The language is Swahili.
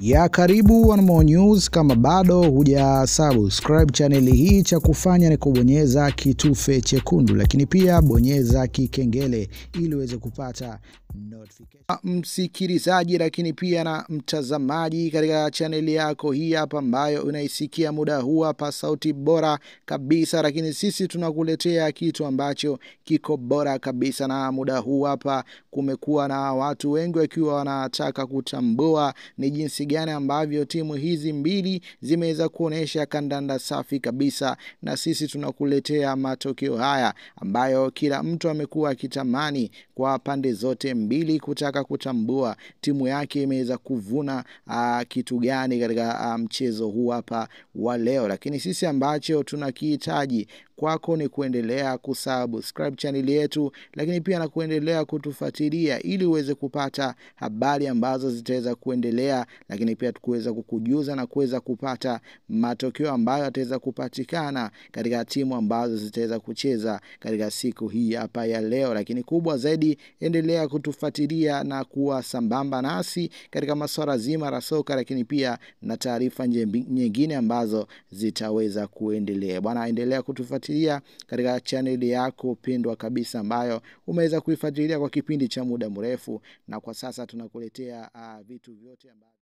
ya karibu One More News. Kama bado huja subscribe chaneli hii, cha kufanya ni kubonyeza kitufe chekundu, lakini pia bonyeza kikengele ili uweze kupata notification. Msikilizaji lakini pia na mtazamaji, katika chaneli yako hii hapa ambayo unaisikia muda huu hapa, sauti bora kabisa, lakini sisi tunakuletea kitu ambacho kiko bora kabisa. Na muda huu hapa kumekuwa na watu wengi wakiwa wanataka kutambua ni jinsi jinsi gani ambavyo timu hizi mbili zimeweza kuonyesha kandanda safi kabisa, na sisi tunakuletea matokeo haya ambayo kila mtu amekuwa akitamani kwa pande zote mbili kutaka kutambua timu yake imeweza kuvuna uh, kitu gani katika ah, mchezo huu hapa wa leo, lakini sisi ambacho tunakihitaji kwako ni kuendelea kusubscribe chaneli yetu, lakini pia na kuendelea kutufuatilia ili uweze kupata habari ambazo zitaweza kuendelea, lakini pia tukuweza kukujuza na kuweza kupata matokeo ambayo yataweza kupatikana katika timu ambazo zitaweza kucheza katika siku hii hapa ya leo. Lakini kubwa zaidi, endelea kutufuatilia na kuwa sambamba nasi katika masuala zima la soka, lakini pia na taarifa nyingine ambazo zitaweza kuendelea. Bwana, endelea kutufuatilia kufuatilia katika chaneli yako pendwa kabisa ambayo umeweza kuifuatilia kwa kipindi cha muda mrefu, na kwa sasa tunakuletea uh, vitu vyote ambavyo